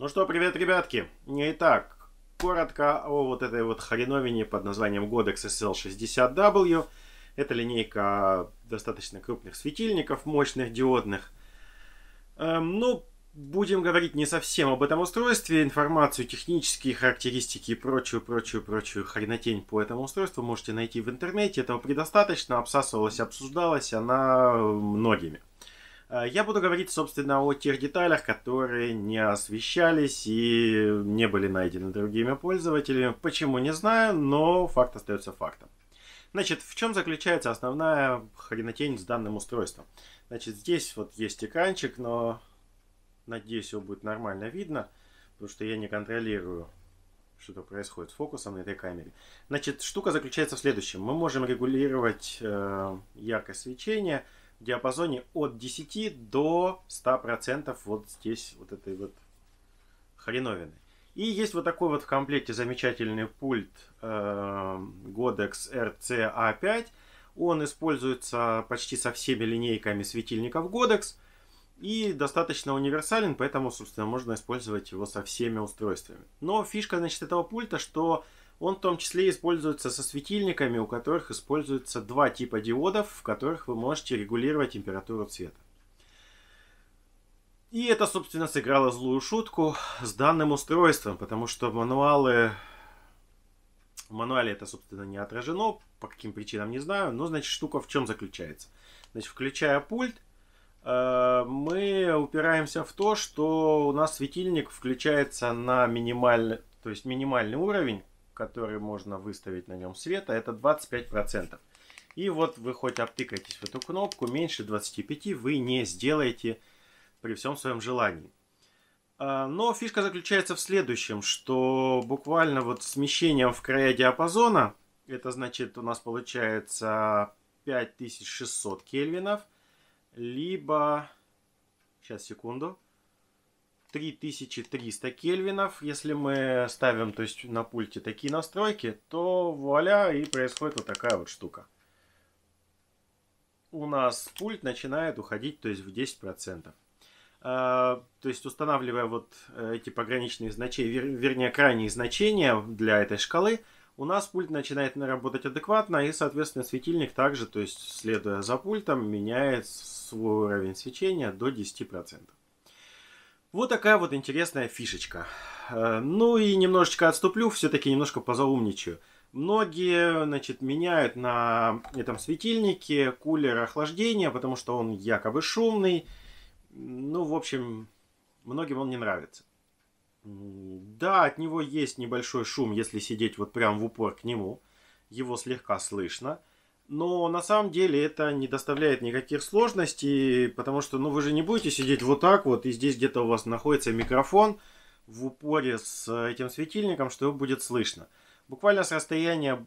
Ну что, привет, ребятки! Итак, коротко о вот этой вот хреновине под названием Godex SL60W. Это линейка достаточно крупных светильников, мощных диодных. Эм, ну, будем говорить не совсем об этом устройстве. Информацию, технические характеристики и прочую, прочую, прочую хренотень по этому устройству можете найти в интернете. Этого предостаточно, обсасывалась, обсуждалась она многими. Э, я буду говорить, собственно, о тех деталях, которые не освещались и не были найдены другими пользователями. Почему, не знаю, но факт остается фактом. Значит, в чем заключается основная хренотень с данным устройством? Значит, здесь вот есть экранчик, но надеюсь, его будет нормально видно, потому что я не контролирую что-то происходит с фокусом на этой камере. Значит, штука заключается в следующем. Мы можем регулировать э, яркость свечения, диапазоне от 10 до 100% вот здесь вот этой вот хреновины. И есть вот такой вот в комплекте замечательный пульт э, Godex RCA5. А Он используется почти со всеми линейками светильников Godex и достаточно универсален, поэтому, собственно, можно использовать его со всеми устройствами. Но фишка, значит, этого пульта, что он в том числе используется со светильниками, у которых используются два типа диодов, в которых вы можете регулировать температуру цвета. И это, собственно, сыграло злую шутку с данным устройством, потому что мануалы... В мануале это, собственно, не отражено, по каким причинам не знаю. Но, значит, штука в чем заключается. Значит, включая пульт, э, мы упираемся в то, что у нас светильник включается на минимальный, то есть минимальный уровень, который можно выставить на нем света, это 25%. И вот вы хоть обтыкаетесь в эту кнопку, меньше 25 вы не сделаете при всем своем желании. А, но фишка заключается в следующем, что буквально вот смещением в края диапазона, это значит у нас получается 5600 кельвинов, либо, сейчас секунду, 3300 кельвинов. Если мы ставим то есть, на пульте такие настройки, то вуаля и происходит вот такая вот штука. У нас пульт начинает уходить то есть, в 10%. А, то есть устанавливая вот э, эти пограничные значения, вернее крайние значения для этой шкалы, у нас пульт начинает работать адекватно, и, соответственно, светильник также, то есть следуя за пультом, меняет свой уровень свечения до 10%. Вот такая вот интересная фишечка. Э, ну и немножечко отступлю, все-таки немножко позаумничаю. Многие, значит, меняют на этом светильнике кулер охлаждения, потому что он якобы шумный. Ну, в общем, многим он не нравится. Да, от него есть небольшой шум, если сидеть вот прям в упор к нему. Его слегка слышно. Но на самом деле это не доставляет никаких сложностей, потому что ну, вы же не будете сидеть вот так вот, и здесь где-то у вас находится микрофон в упоре с этим светильником, что его будет слышно. Буквально с расстояния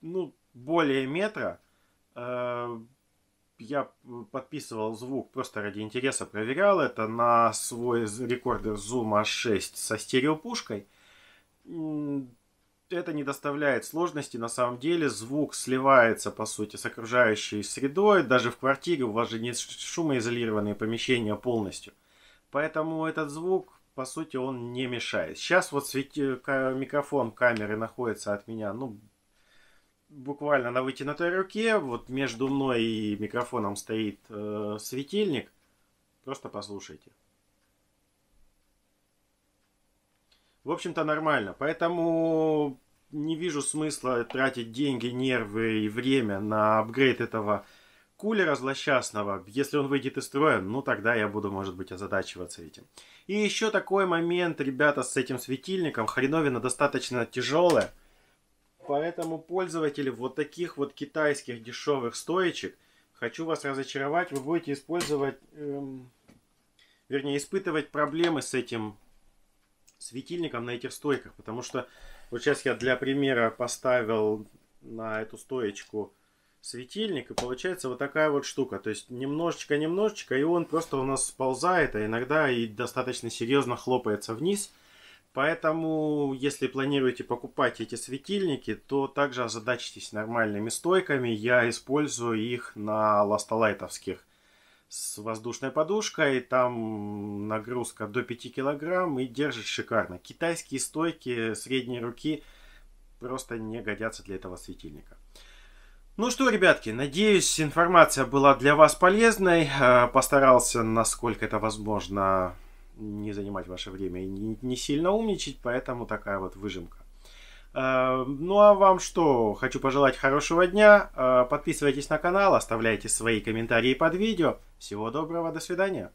ну, более метра э, я подписывал звук просто ради интереса, проверял это на свой рекордер Zoom h 6 со стереопушкой это не доставляет сложности. На самом деле звук сливается, по сути, с окружающей средой. Даже в квартире у вас же не шумоизолированные помещения полностью. Поэтому этот звук, по сути, он не мешает. Сейчас вот свети... микрофон камеры находится от меня, ну, буквально на вытянутой руке. Вот между мной и микрофоном стоит э, светильник. Просто послушайте. в общем-то, нормально. Поэтому не вижу смысла тратить деньги, нервы и время на апгрейд этого кулера злосчастного. Если он выйдет из строя, ну тогда я буду, может быть, озадачиваться этим. И еще такой момент, ребята, с этим светильником. Хреновина достаточно тяжелая. Поэтому пользователи вот таких вот китайских дешевых стоечек, хочу вас разочаровать, вы будете использовать, эм, вернее, испытывать проблемы с этим светильником на этих стойках, потому что вот сейчас я для примера поставил на эту стоечку светильник, и получается вот такая вот штука. То есть немножечко-немножечко, и он просто у нас сползает, а иногда и достаточно серьезно хлопается вниз. Поэтому, если планируете покупать эти светильники, то также озадачитесь нормальными стойками. Я использую их на ластолайтовских с воздушной подушкой, там нагрузка до 5 килограмм и держит шикарно. Китайские стойки средней руки просто не годятся для этого светильника. Ну что, ребятки, надеюсь, информация была для вас полезной. Э, постарался, насколько это возможно, не занимать ваше время и не сильно умничать, поэтому такая вот выжимка. Эм, ну а вам что, хочу пожелать хорошего дня, э, подписывайтесь на канал, оставляйте свои комментарии под видео. Всего доброго, до свидания.